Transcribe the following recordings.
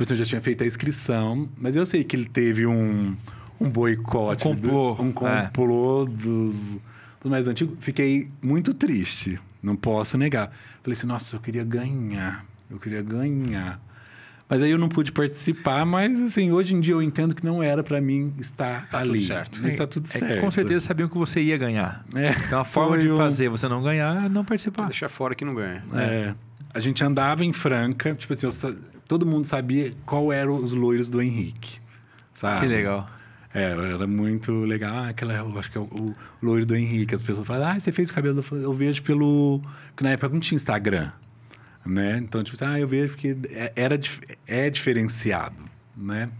Tipo assim, eu já tinha feito a inscrição, mas eu sei que ele teve um, um boicote. Um complô. Do, um é. complô é. dos, dos mais antigos. Fiquei muito triste, não posso negar. Falei assim, nossa, eu queria ganhar, eu queria ganhar. Mas aí eu não pude participar, mas assim, hoje em dia eu entendo que não era para mim estar tá ali. Tudo certo. Tá tudo é, certo. com certeza sabiam que você ia ganhar. É, então a forma de um... fazer você não ganhar é não participar. Deixar fora que não ganha. É. é. A gente andava em Franca, tipo assim, eu, todo mundo sabia qual eram os loiros do Henrique. Sabe? Que legal. Era, era muito legal. Ah, aquela, eu acho que é o, o loiro do Henrique. As pessoas falam, ah, você fez o cabelo. Eu, eu vejo pelo. Porque na época não tinha Instagram né? Então, tipo assim, ah, eu vejo que é, era, é diferenciado, né?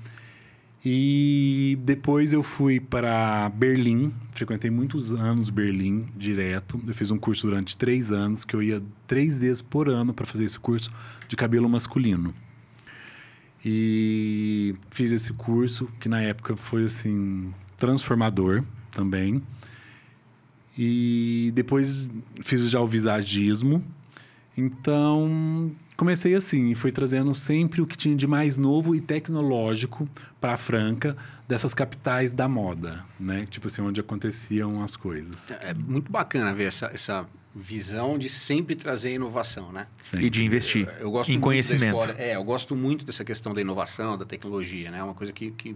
E depois eu fui para Berlim, frequentei muitos anos Berlim direto. Eu fiz um curso durante três anos, que eu ia três vezes por ano para fazer esse curso de cabelo masculino. E fiz esse curso, que na época foi assim, transformador também. E depois fiz já o visagismo, então, comecei assim, fui trazendo sempre o que tinha de mais novo e tecnológico para Franca, dessas capitais da moda, né? Tipo assim, onde aconteciam as coisas. É, é muito bacana ver essa, essa visão de sempre trazer inovação, né? Sempre. E de investir eu, eu gosto em conhecimento. É, eu gosto muito dessa questão da inovação, da tecnologia, né? É uma coisa que, que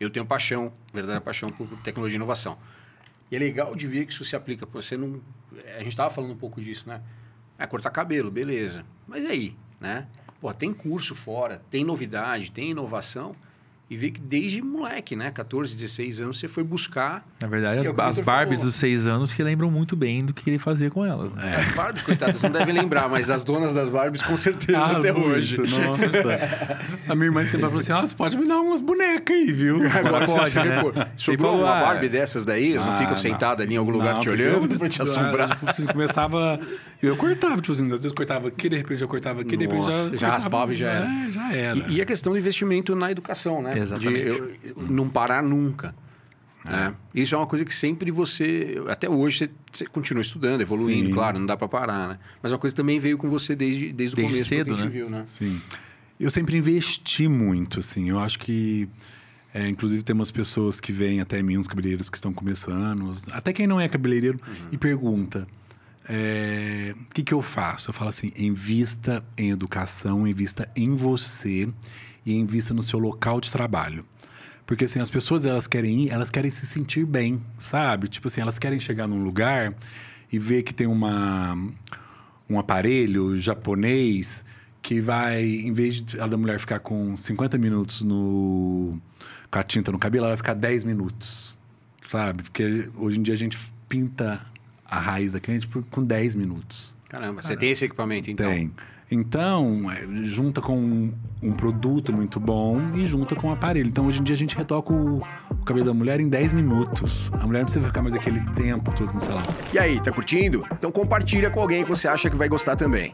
eu tenho paixão, verdadeira paixão por tecnologia e inovação. E é legal de ver que isso se aplica. Você não, a gente estava falando um pouco disso, né? É cortar cabelo, beleza. Mas e aí, né? Pô, tem curso fora, tem novidade, tem inovação. E vê que desde moleque, né? 14, 16 anos, você foi buscar. Na verdade, as, é as Barbies falou. dos 6 anos que lembram muito bem do que ele fazia com elas, né? É. As Barbies, coitadas, não devem lembrar, mas as donas das Barbies com certeza ah, até muito. hoje. Nossa. a minha irmã sempre falou assim: ah, você pode me dar umas bonecas aí, viu? Agora pode, você né? uma ah, Barbie dessas daí, elas ah, não ficam sentadas ali em algum lugar não, te olhando pra te assombrar. Você começava. Eu cortava, tipo assim, às vezes eu cortava aqui, de repente eu cortava aqui, de repente já. Já raspava e já é, era. É, já era. E, e a questão do investimento na educação, né? Exatamente. De, eu, não parar nunca. É. Né? Isso é uma coisa que sempre você. Até hoje você, você continua estudando, evoluindo, Sim. claro, não dá para parar, né? Mas uma coisa também veio com você desde, desde, desde o começo cedo, que a gente né? viu, né? Sim. Eu sempre investi muito, assim. Eu acho que. É, inclusive, tem umas pessoas que vêm até mim, uns cabeleireiros que estão começando, até quem não é cabeleireiro, uhum. e pergunta: é, o é, que, que eu faço? Eu falo assim: invista em educação, invista em você e invista no seu local de trabalho. Porque assim, as pessoas elas querem ir, elas querem se sentir bem, sabe? Tipo assim, elas querem chegar num lugar e ver que tem uma, um aparelho japonês que vai, em vez de a da mulher ficar com 50 minutos no, com a tinta no cabelo, ela vai ficar 10 minutos, sabe? Porque hoje em dia a gente pinta a raiz da cliente por, com 10 minutos. Caramba, Caramba, você tem esse equipamento então? Tem. Então, é, junta com um produto muito bom e junta com um aparelho. Então, hoje em dia, a gente retoca o, o cabelo da mulher em 10 minutos. A mulher não precisa ficar mais aquele tempo todo no salão. E aí, tá curtindo? Então compartilha com alguém que você acha que vai gostar também.